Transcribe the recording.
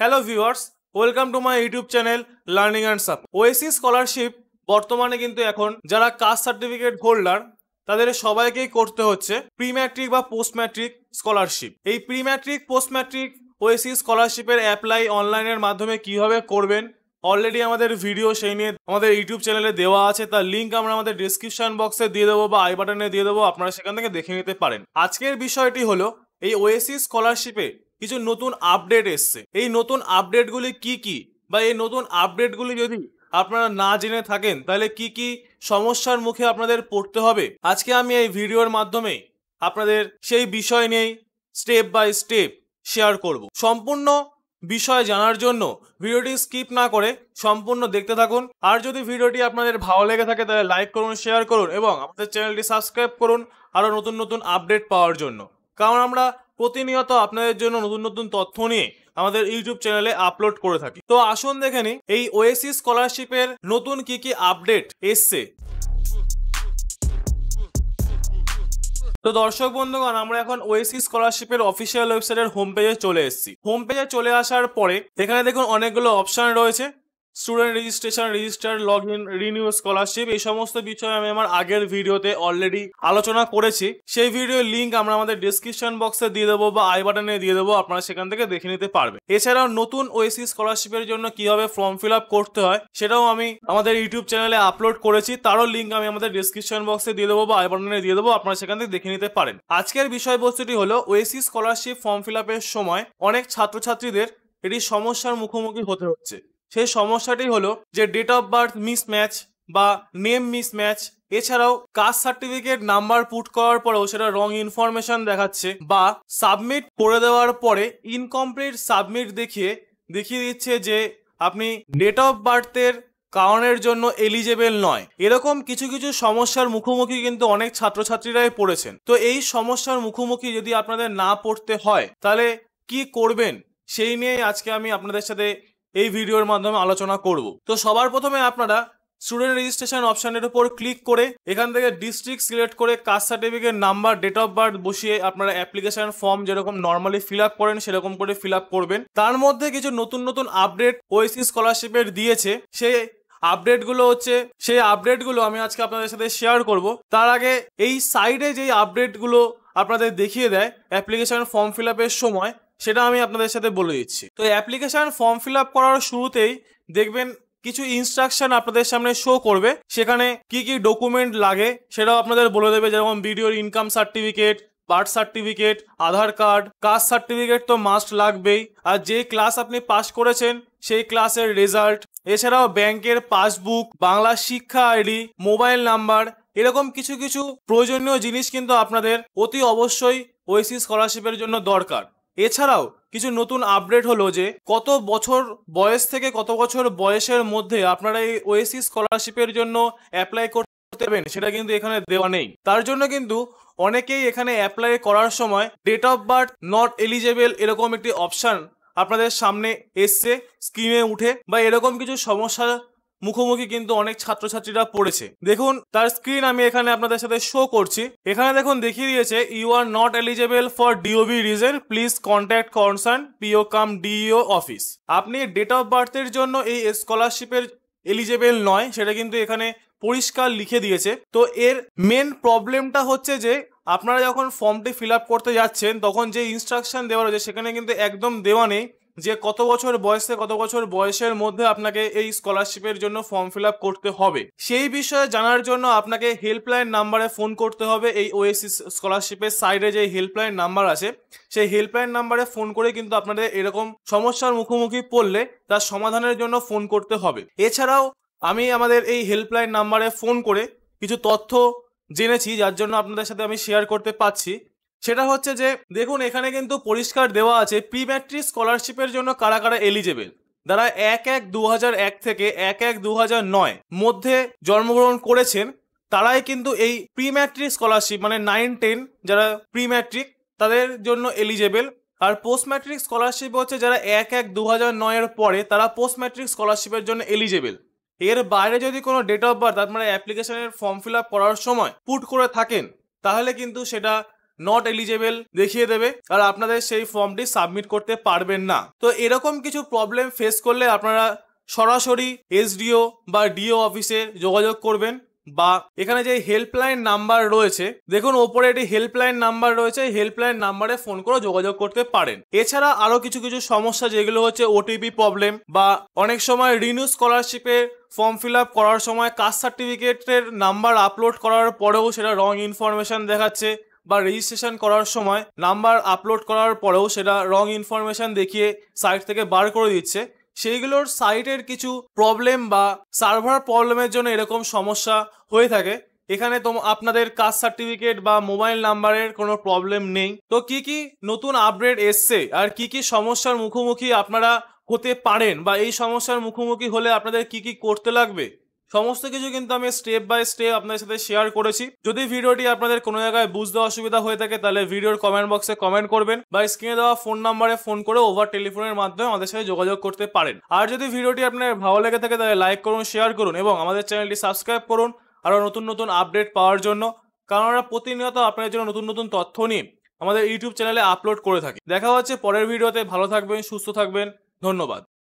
hello viewers welcome to my YouTube channel learning and সাপ OASIS scholarship বর্তমানে কিন্তু এখন যারা কাস্ট সার্টিফিকেট হোল্ডার তাদের সবাইকেই করতে হচ্ছে প্রি ম্যাট্রিক বা পোস্ট ম্যাট্রিক স্কলারশিপ এই pre matric post matric OASIS স্কলারশিপের অ্যাপ্লাই অনলাইনের মাধ্যমে কিভাবে করবেন অলরেডি আমাদের ভিডিও সেই নিয়ে আমাদের ইউটিউব চ্যানেলে দেওয়া আছে তার লিঙ্ক আমরা আমাদের ডিসক্রিপশন বক্সে দিয়ে দেবো বা আই বাটনে দিয়ে দেবো আপনারা সেখান থেকে দেখে নিতে পারেন আজকের বিষয়টি হলো এই ওয়েসি স্কলারশিপে কিছু নতুন আপডেট এসছে এই নতুন আপডেটগুলি কি কি বা এই নতুন আপডেটগুলি যদি আপনারা না জেনে থাকেন তাহলে কি কি সমস্যার মুখে আপনাদের পড়তে হবে আজকে আমি এই ভিডিওর মাধ্যমে আপনাদের সেই বিষয় নিয়েই স্টেপ বাই স্টেপ শেয়ার করব সম্পূর্ণ বিষয় জানার জন্য ভিডিওটি স্কিপ না করে সম্পূর্ণ দেখতে থাকুন আর যদি ভিডিওটি আপনাদের ভালো লেগে থাকে তাহলে লাইক করুন শেয়ার করুন এবং আমাদের চ্যানেলটি সাবস্ক্রাইব করুন আরও নতুন নতুন আপডেট পাওয়ার জন্য কারণ আমরা প্রতিনিয়ত আপনাদের জন্য নতুন নতুন তথ্য নিয়ে আমাদের ইউটিউব চ্যানেলে আপলোড করে থাকি তো আসুন দেখে নিই এই ওএসি স্কলারশিপের নতুন কি কি আপডেট এসছে তো দর্শক বন্ধুগণ আমরা এখন ওএসি স্কলারশিপের অফিসিয়াল ওয়েবসাইটের হোম পেজে চলে এসেছি হোম পেজে চলে আসার পরে এখানে দেখুন অনেকগুলো অপশন রয়েছে student registration register log in renew scholarship এই সমস্ত বিষয়ে আমি আমার আগের ভিডিওতে অলরেডি আলোচনা করেছি সেই ভিডিও লিঙ্ক আমরা আমাদের ডিসক্রিপশন বক্সে দিয়ে দেবো বা আই বাটনে দিয়ে দেবো আপনারা সেখান থেকে দেখে নিতে পারবেন এছাড়াও নতুন ওএসি স্কলারশিপের জন্য কিভাবে ফর্ম ফিল আপ করতে হয় সেটাও আমি আমাদের ইউটিউব চ্যানেলে আপলোড করেছি তারও লিঙ্ক আমি আমাদের ডিসক্রিপশন বক্সে দিয়ে দেবো বা আই বাটনে দিয়ে দেবো আপনারা সেখান থেকে দেখে নিতে পারেন আজকের বিষয়বস্তুটি হলো ওএসি স্কলারশিপ ফর্ম ফিল আপের সময় অনেক ছাত্রছাত্রীদের এটি সমস্যার মুখোমুখি হতে হচ্ছে সেই সমস্যাটি হলো যে ডেট অফ বার্থ মিসম্যাচ বা নেম মিসম্যাচ এছাড়াও কাস্ট সার্টিফিকেট নাম্বার পুট করার পরেও সেটা রং ইনফরমেশন দেখাচ্ছে বা সাবমিট করে দেওয়ার পরে ইনকমপ্লিট সাবমিট দেখিয়ে দেখিয়ে দিচ্ছে যে আপনি ডেট অফ বার্থের কারণের জন্য এলিজেবেল নয় এরকম কিছু কিছু সমস্যার মুখোমুখি কিন্তু অনেক ছাত্রছাত্রীরাই পড়েছেন তো এই সমস্যার মুখোমুখি যদি আপনাদের না পড়তে হয় তাহলে কি করবেন সেই নিয়ে আজকে আমি আপনাদের সাথে এই ভিডিওর মাধ্যমে আলোচনা করব তো সবার প্রথমে আপনারা স্টুডেন্ট রেজিস্ট্রেশন অপশানের উপর ক্লিক করে এখান থেকে ডিস্ট্রিক্ট সিলেক্ট করে caste certificate number date of birth বসিয়ে আপনারা অ্যাপ্লিকেশন ফর্ম যেরকম নর্মালি ফিল আপ করেন সেরকম করে ফিল আপ করবেন তার মধ্যে কিছু নতুন নতুন আপডেট ওয়েসি স্কলারশিপের দিয়েছে সে আপডেটগুলো হচ্ছে সেই আপডেটগুলো আমি আজকে আপনাদের সাথে শেয়ার করব তার আগে এই সাইডে যেই আপডেটগুলো আপনাদের দেখিয়ে দেয় অ্যাপ্লিকেশন ফর্ম ফিল আপের সময় সেটা আমি আপনাদের সাথে বলে দিচ্ছি তো অ্যাপ্লিকেশান ফর্ম ফিল আপ করার শুরুতেই দেখবেন কিছু ইনস্ট্রাকশন আপনাদের সামনে শো করবে সেখানে কি কি ডকুমেন্ট লাগে সেটাও আপনাদের বলে দেবে যেমন ভিডিওর income certificate birth certificate Aadhaar card caste certificate তো মাস্ট লাগবেই আর যে ক্লাস আপনি পাস করেছেন সেই ক্লাসের রেজাল্ট এছাড়াও ব্যাংকের পাসবুক বাংলা শিক্ষা আইডি মোবাইল নাম্বার এরকম কিছু কিছু প্রয়োজনীয় জিনিস কিন্তু আপনাদের অতি অবশ্যই ওয়েসি স্কলারশিপের জন্য দরকার এছাড়াও কিছু নতুন আপডেট হলো যে কত বছর বয়স থেকে কত বছর বয়সের মধ্যে আপনারা এই ওএসি স্কলারশিপের জন্য অ্যাপ্লাই করতে পারেন সেটা কিন্তু এখানে দেওয়া নেই তার জন্য কিন্তু অনেকেই এখানে অ্যাপ্লাই করার সময় date of birth not eligible এরকম একটি অপশান আপনাদের সামনে এসছে স্ক্রিনে উঠে বা এরকম কিছু সমস্যা মুখোমুখি কিন্তু অনেক ছাত্রছাত্রীরা পড়েছে দেখুন তার স্ক্রিন আমি এখানে আপনাদের সাথে শো করছি এখানে দেখুন দেখিয়ে দিয়েছে you are not eligible for DOB reason please contact concern PO cum DO office আপনি ডেট অফ বার্থের জন্য এই স্কলারশিপের এলিজেবল নয় সেটা কিন্তু এখানে পরিষ্কার লিখে দিয়েছে তো এর মেন প্রবলেমটা হচ্ছে যে আপনারা যখন ফর্মটি ফিল আপ করতে যাচ্ছেন তখন যে ইনস্ট্রাকশন দেওয়া রয়েছে সেখানে কিন্তু একদম দেওয়া নেই যে কত বছর বয়সে কত বছর বয়সের মধ্যে আপনাকে এই স্কলারশিপের জন্য ফর্ম ফিল করতে হবে সেই বিষয়ে জানার জন্য আপনাকে হেল্পলাইন নাম্বারে ফোন করতে হবে এই ওএসসি স্কলারশিপের সাইডে যে হেল্পলাইন নাম্বার আছে সেই হেল্পলাইন নাম্বারে ফোন করে কিন্তু আপনাদের এরকম সমস্যার মুখোমুখি পড়লে তার সমাধানের জন্য ফোন করতে হবে এছাড়াও আমি আমাদের এই হেল্পলাইন নাম্বারে ফোন করে কিছু তথ্য জেনেছি যার জন্য আপনাদের সাথে আমি শেয়ার করতে পারছি সেটা হচ্ছে যে দেখুন এখানে কিন্তু পরিষ্কার দেওয়া আছে প্রি ম্যাট্রিক স্কলারশিপের জন্য কারা কারা এলিজেবেল যারা এক এক দু এক থেকে এক এক দু নয় মধ্যে জন্মগ্রহণ করেছেন তারাই কিন্তু এই প্রি ম্যাট্রিক স্কলারশিপ মানে নাইন টেন যারা প্রি ম্যাট্রিক তাদের জন্য এলিজেবেল আর পোস্ট ম্যাট্রিক স্কলারশিপ হচ্ছে যারা এক এক দু হাজার নয়ের পরে তারা পোস্ট ম্যাট্রিক স্কলারশিপের জন্য এলিজেবেল এর বাইরে যদি কোনো ডেট অফ বার্থ মানে অ্যাপ্লিকেশনের ফর্ম ফিল আপ করার সময় পুট করে থাকেন তাহলে কিন্তু সেটা নট এলিজেবল দেখিয়ে দেবে আর আপনাদের সেই ফর্মটি সাবমিট করতে পারবেন না তো এরকম কিছু প্রবলেম ফেস করলে আপনারা সরাসরি এসডিও বা ডিও অফিসে যোগাযোগ করবেন বা এখানে যে হেল্পলাইন নাম্বার রয়েছে দেখুন ওপরে একটি হেল্পলাইন নাম্বার রয়েছে হেল্পলাইন নাম্বারে ফোন করে যোগাযোগ করতে পারেন এছাড়া আরও কিছু কিছু সমস্যা যেগুলো হচ্ছে ওটিপি প্রবলেম বা অনেক সময় রিনিউ স্কলারশিপের ফর্ম ফিল আপ করার সময় কাস্ট সার্টিফিকেটের নাম্বার আপলোড করার পরেও সেটা রং ইনফরমেশন দেখাচ্ছে বা রেজিস্ট্রেশন করার সময় নাম্বার আপলোড করার পরেও সেটা রং ইনফরমেশান দেখিয়ে সাইট থেকে বার করে দিচ্ছে সেইগুলোর সাইটের কিছু প্রবলেম বা সার্ভার প্রবলেমের জন্য এরকম সমস্যা হয়ে থাকে এখানে তো আপনাদের কাস্ট সার্টিফিকেট বা মোবাইল নাম্বারের কোনো প্রবলেম নেই তো কি কি নতুন আপডেট এসছে আর কি কি সমস্যার মুখোমুখি আপনারা হতে পারেন বা এই সমস্যার মুখোমুখি হলে আপনাদের কি কি করতে লাগবে সমস্ত কিছু কিন্তু আমি স্টেপ বাই স্টেপ আপনাদের সাথে শেয়ার করেছি যদি ভিডিওটি আপনাদের কোনো জায়গায় বুঝতে অসুবিধা হয়ে থাকে তাহলে ভিডিওর কমেন্ট বক্সে কমেন্ট করবেন বা স্ক্রিনে দেওয়া ফোন নাম্বারে ফোন করে ওভার টেলিফোনের মাধ্যমে আমাদের সাথে যোগাযোগ করতে পারেন আর যদি ভিডিওটি আপনার ভালো লেগে থাকে তাহলে লাইক করুন শেয়ার করুন এবং আমাদের চ্যানেলটি সাবস্ক্রাইব করুন আরও নতুন নতুন আপডেট পাওয়ার জন্য কারণ আমরা প্রতিনিয়ত আপনাদের জন্য নতুন নতুন তথ্য নিয়ে আমাদের ইউটিউব চ্যানেলে আপলোড করে থাকি দেখা হচ্ছে পরের ভিডিওতে ভালো থাকবেন সুস্থ থাকবেন ধন্যবাদ